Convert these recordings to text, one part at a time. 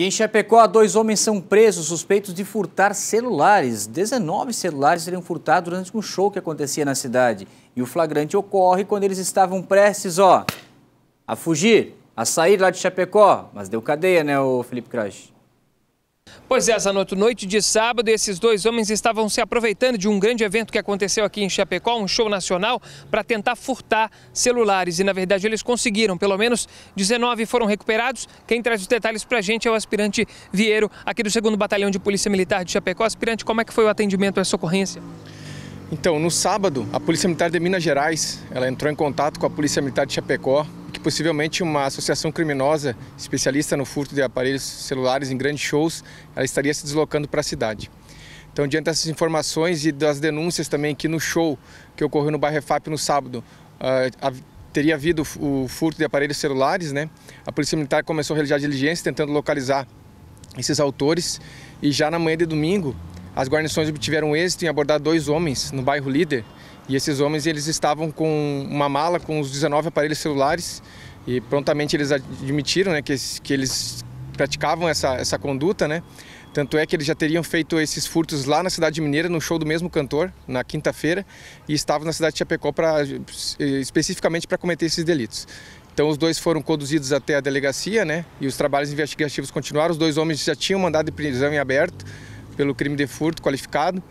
E em Chapecó, dois homens são presos suspeitos de furtar celulares. 19 celulares seriam furtados durante um show que acontecia na cidade. E o flagrante ocorre quando eles estavam prestes, ó, a fugir, a sair lá de Chapecó. Mas deu cadeia, né, o Felipe Crash? Pois é, essa noite de sábado, esses dois homens estavam se aproveitando de um grande evento que aconteceu aqui em Chapecó, um show nacional, para tentar furtar celulares. E, na verdade, eles conseguiram. Pelo menos 19 foram recuperados. Quem traz os detalhes para a gente é o aspirante Vieiro, aqui do 2 Batalhão de Polícia Militar de Chapecó. Aspirante, como é que foi o atendimento a essa ocorrência? Então, no sábado, a Polícia Militar de Minas Gerais, ela entrou em contato com a Polícia Militar de Chapecó que possivelmente uma associação criminosa especialista no furto de aparelhos celulares em grandes shows, ela estaria se deslocando para a cidade. Então, diante dessas informações e das denúncias também que no show que ocorreu no bairro no sábado, uh, teria havido o furto de aparelhos celulares, né? A Polícia Militar começou a realizar diligências tentando localizar esses autores e já na manhã de domingo, as guarnições obtiveram êxito em abordar dois homens no bairro Líder e esses homens eles estavam com uma mala com os 19 aparelhos celulares e prontamente eles admitiram né, que, que eles praticavam essa, essa conduta, né? Tanto é que eles já teriam feito esses furtos lá na cidade mineira, no show do mesmo cantor, na quinta-feira, e estavam na cidade de Chapecó pra, especificamente para cometer esses delitos. Então os dois foram conduzidos até a delegacia, né? E os trabalhos investigativos continuaram. Os dois homens já tinham mandado de prisão em aberto pelo crime de furto qualificado,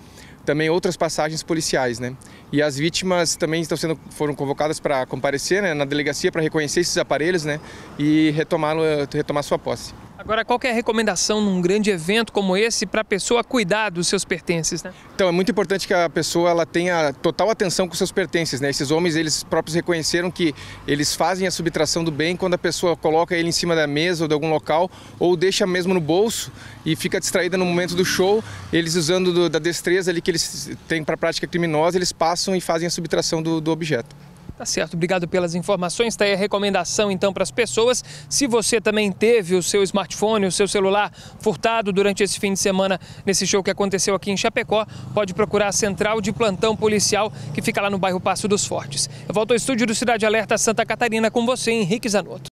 também outras passagens policiais, né? E as vítimas também estão sendo foram convocadas para comparecer né, na delegacia para reconhecer esses aparelhos, né? E retomar retomar sua posse. Agora, qual é a recomendação num grande evento como esse para a pessoa cuidar dos seus pertences? Né? Então, é muito importante que a pessoa ela tenha total atenção com seus pertences. Né? Esses homens, eles próprios reconheceram que eles fazem a subtração do bem quando a pessoa coloca ele em cima da mesa ou de algum local ou deixa mesmo no bolso e fica distraída no momento do show. Eles, usando do, da destreza ali que eles têm para a prática criminosa, eles passam e fazem a subtração do, do objeto. Tá certo, obrigado pelas informações. Está aí a recomendação então para as pessoas. Se você também teve o seu smartphone, o seu celular furtado durante esse fim de semana nesse show que aconteceu aqui em Chapecó, pode procurar a central de plantão policial que fica lá no bairro Passo dos Fortes. Eu volto ao estúdio do Cidade Alerta Santa Catarina com você, Henrique Zanotto.